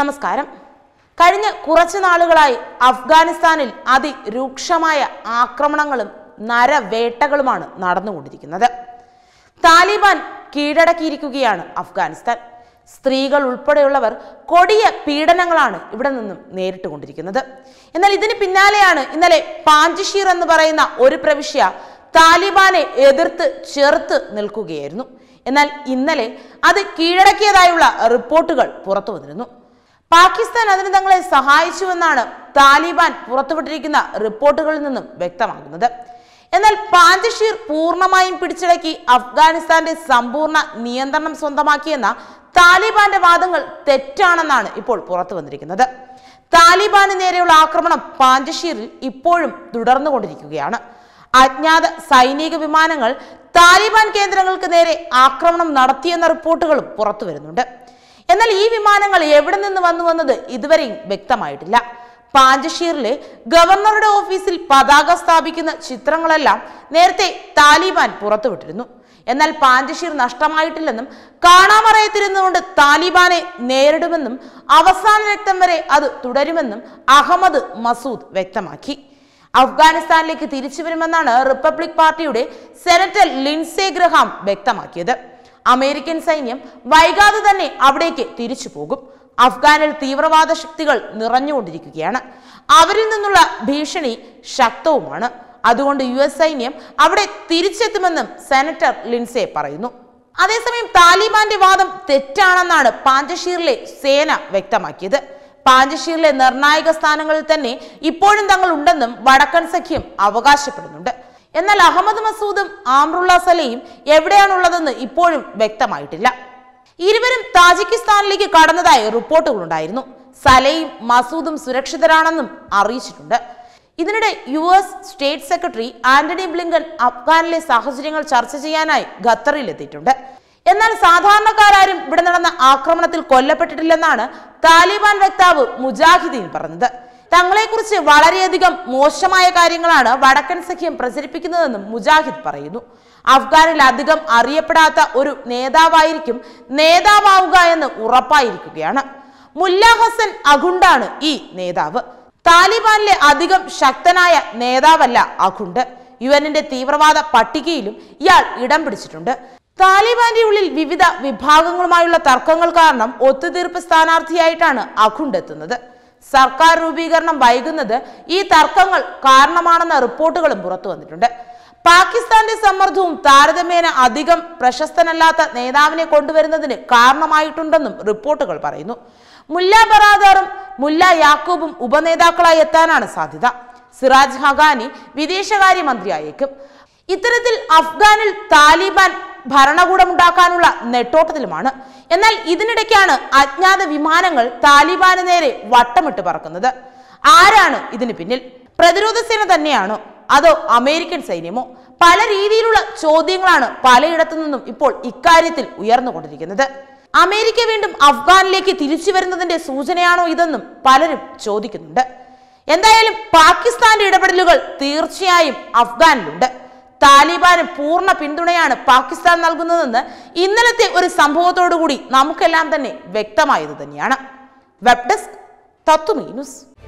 നമസ്കാരം കഴിഞ്ഞ കുറച്ച് നാളുകളായി അഫ്ഗാനിസ്ഥാനിൽ അതിരൂക്ഷമായ ആക്രമണങ്ങളും നരവേട്ടകളുമാണ് നടന്നുകൊണ്ടിരിക്കുന്നത് താലിബാൻ കീഴടക്കിയിരിക്കുകയാണ് അഫ്ഗാനിസ്ഥാൻ സ്ത്രീകൾ ഉൾപ്പെടെയുള്ളവർ കൊടിയ പീഡനങ്ങളാണ് ഇവിടെ നിന്നും നേരിട്ടുകൊണ്ടിരിക്കുന്നത് എന്നാൽ ഇതിന് പിന്നാലെയാണ് ഇന്നലെ പാഞ്ചിഷീർ എന്ന് പറയുന്ന ഒരു പ്രവിശ്യ താലിബാനെ എതിർത്ത് ചെറുത്ത് നിൽക്കുകയായിരുന്നു എന്നാൽ ഇന്നലെ അത് കീഴടക്കിയതായുള്ള റിപ്പോർട്ടുകൾ പുറത്തു വന്നിരുന്നു പാകിസ്ഥാൻ അതിന് തങ്ങളെ സഹായിച്ചുവെന്നാണ് താലിബാൻ പുറത്തുവിട്ടിരിക്കുന്ന റിപ്പോർട്ടുകളിൽ നിന്നും വ്യക്തമാകുന്നത് എന്നാൽ പാഞ്ചഷീർ പൂർണ്ണമായും പിടിച്ചടക്കി അഫ്ഗാനിസ്ഥാന്റെ സമ്പൂർണ്ണ നിയന്ത്രണം സ്വന്തമാക്കിയെന്ന താലിബാന്റെ വാദങ്ങൾ തെറ്റാണെന്നാണ് ഇപ്പോൾ പുറത്തു വന്നിരിക്കുന്നത് താലിബാന് നേരെയുള്ള ആക്രമണം പാഞ്ചഷീറിൽ ഇപ്പോഴും തുടർന്നുകൊണ്ടിരിക്കുകയാണ് അജ്ഞാത സൈനിക വിമാനങ്ങൾ താലിബാൻ കേന്ദ്രങ്ങൾക്ക് നേരെ ആക്രമണം നടത്തിയെന്ന റിപ്പോർട്ടുകളും പുറത്തു വരുന്നുണ്ട് എന്നാൽ ഈ വിമാനങ്ങൾ എവിടെ നിന്ന് വന്നു വന്നത് ഇതുവരെയും വ്യക്തമായിട്ടില്ല പാഞ്ചഷീറിലെ ഗവർണറുടെ ഓഫീസിൽ പതാക സ്ഥാപിക്കുന്ന ചിത്രങ്ങളെല്ലാം നേരത്തെ താലിബാൻ പുറത്തുവിട്ടിരുന്നു എന്നാൽ പാഞ്ചഷീർ നഷ്ടമായിട്ടില്ലെന്നും കാണാമറയത്തിരുന്നുകൊണ്ട് താലിബാനെ നേരിടുമെന്നും അവസാന രക്തം വരെ അത് തുടരുമെന്നും അഹമ്മദ് മസൂദ് വ്യക്തമാക്കി അഫ്ഗാനിസ്ഥാനിലേക്ക് തിരിച്ചു വരുമെന്നാണ് റിപ്പബ്ലിക് പാർട്ടിയുടെ സെനറ്റർ ലിൻസെ ഗ്രഹാം വ്യക്തമാക്കിയത് അമേരിക്കൻ സൈന്യം വൈകാതെ തന്നെ അവിടേക്ക് തിരിച്ചു പോകും അഫ്ഗാനിൽ തീവ്രവാദ ശക്തികൾ നിറഞ്ഞുകൊണ്ടിരിക്കുകയാണ് അവരിൽ നിന്നുള്ള ഭീഷണി ശക്തവുമാണ് അതുകൊണ്ട് യു എസ് സൈന്യം അവിടെ തിരിച്ചെത്തുമെന്നും സെനറ്റർ ലിൻസെ പറയുന്നു അതേസമയം താലിബാന്റെ വാദം തെറ്റാണെന്നാണ് പാഞ്ചഷീറിലെ സേന വ്യക്തമാക്കിയത് പാഞ്ചഷീറിലെ നിർണായക സ്ഥാനങ്ങളിൽ തന്നെ ഇപ്പോഴും തങ്ങൾ ഉണ്ടെന്നും വടക്കൻ സഖ്യം അവകാശപ്പെടുന്നുണ്ട് എന്നാൽ അഹമ്മദ് മസൂദും ആമ്രുള്ള സലയും എവിടെയാണുള്ളതെന്ന് ഇപ്പോഴും വ്യക്തമായിട്ടില്ല ഇരുവരും താജിക്കിസ്ഥാനിലേക്ക് കടന്നതായി റിപ്പോർട്ടുകളുണ്ടായിരുന്നു സലയും മസൂദും സുരക്ഷിതരാണെന്നും അറിയിച്ചിട്ടുണ്ട് ഇതിനിടെ U S state secretary Antony Blinken അഫ്ഗാനിലെ സാഹചര്യങ്ങൾ ചർച്ച ചെയ്യാനായി ഖത്തറിലെത്തിയിട്ടുണ്ട് എന്നാൽ സാധാരണക്കാരും ഇവിടെ നടന്ന ആക്രമണത്തിൽ കൊല്ലപ്പെട്ടിട്ടില്ലെന്നാണ് താലിബാൻ വക്താവ് മുജാഹിദ്ദീൻ പറഞ്ഞത് തങ്ങളെക്കുറിച്ച് വളരെയധികം മോശമായ കാര്യങ്ങളാണ് വടക്കൻ സഖ്യം പ്രചരിപ്പിക്കുന്നതെന്നും മുജാഹിദ് പറയുന്നു അഫ്ഗാനിൽ അധികം അറിയപ്പെടാത്ത ഒരു നേതാവായിരിക്കും നേതാവാവുക എന്ന് ഉറപ്പായിരിക്കുകയാണ് മുല്ല ഹസൻ അഖുണ്ടാണ് ഈ നേതാവ് താലിബാനിലെ അധികം ശക്തനായ നേതാവല്ല അഖുണ്ട് യു എന്നിന്റെ തീവ്രവാദ പട്ടികയിലും ഇയാൾ ഇടം പിടിച്ചിട്ടുണ്ട് താലിബാന്റെ ഉള്ളിൽ വിവിധ വിഭാഗങ്ങളുമായുള്ള തർക്കങ്ങൾ കാരണം ഒത്തുതീർപ്പ് സ്ഥാനാർത്ഥിയായിട്ടാണ് അഖുണ്ട് എത്തുന്നത് സർക്കാർ രൂപീകരണം വൈകുന്നത് ഈ തർക്കങ്ങൾ കാരണമാണെന്ന റിപ്പോർട്ടുകളും പുറത്തു വന്നിട്ടുണ്ട് പാകിസ്ഥാന്റെ സമ്മർദ്ദവും താരതമ്യേന അധികം പ്രശസ്തനല്ലാത്ത നേതാവിനെ കൊണ്ടുവരുന്നതിന് കാരണമായിട്ടുണ്ടെന്നും റിപ്പോർട്ടുകൾ പറയുന്നു മുല്ല ബറാദാറും മുല്ല യാക്കൂബും ഉപനേതാക്കളായി എത്താനാണ് സാധ്യത സിറാജ് ഹഗാനി വിദേശകാര്യമന്ത്രിയായേക്കും ഇത്തരത്തിൽ അഫ്ഗാനിൽ താലിബാൻ ഭരണകൂടമുണ്ടാക്കാനുള്ള നെട്ടോട്ടത്തിലുമാണ് എന്നാൽ ഇതിനിടയ്ക്കാണ് അജ്ഞാത വിമാനങ്ങൾ താലിബാന് നേരെ വട്ടമിട്ട് പറക്കുന്നത് ആരാണ് ഇതിന് പിന്നിൽ പ്രതിരോധ സേന തന്നെയാണോ അതോ അമേരിക്കൻ സൈന്യമോ പല രീതിയിലുള്ള ചോദ്യങ്ങളാണ് പലയിടത്തു നിന്നും ഇപ്പോൾ ഇക്കാര്യത്തിൽ ഉയർന്നുകൊണ്ടിരിക്കുന്നത് അമേരിക്ക വീണ്ടും അഫ്ഗാനിലേക്ക് തിരിച്ചു വരുന്നതിന്റെ സൂചനയാണോ ഇതെന്നും പലരും ചോദിക്കുന്നുണ്ട് എന്തായാലും പാകിസ്ഥാന്റെ ഇടപെടലുകൾ തീർച്ചയായും അഫ്ഗാനിലുണ്ട് താലിബാന് പൂർണ്ണ പിന്തുണയാണ് പാകിസ്ഥാൻ നൽകുന്നതെന്ന് ഇന്നലത്തെ ഒരു സംഭവത്തോടുകൂടി നമുക്കെല്ലാം തന്നെ വ്യക്തമായത് തന്നെയാണ് വെബ് ഡെസ്ക് തത്തുമീ ന്യൂസ്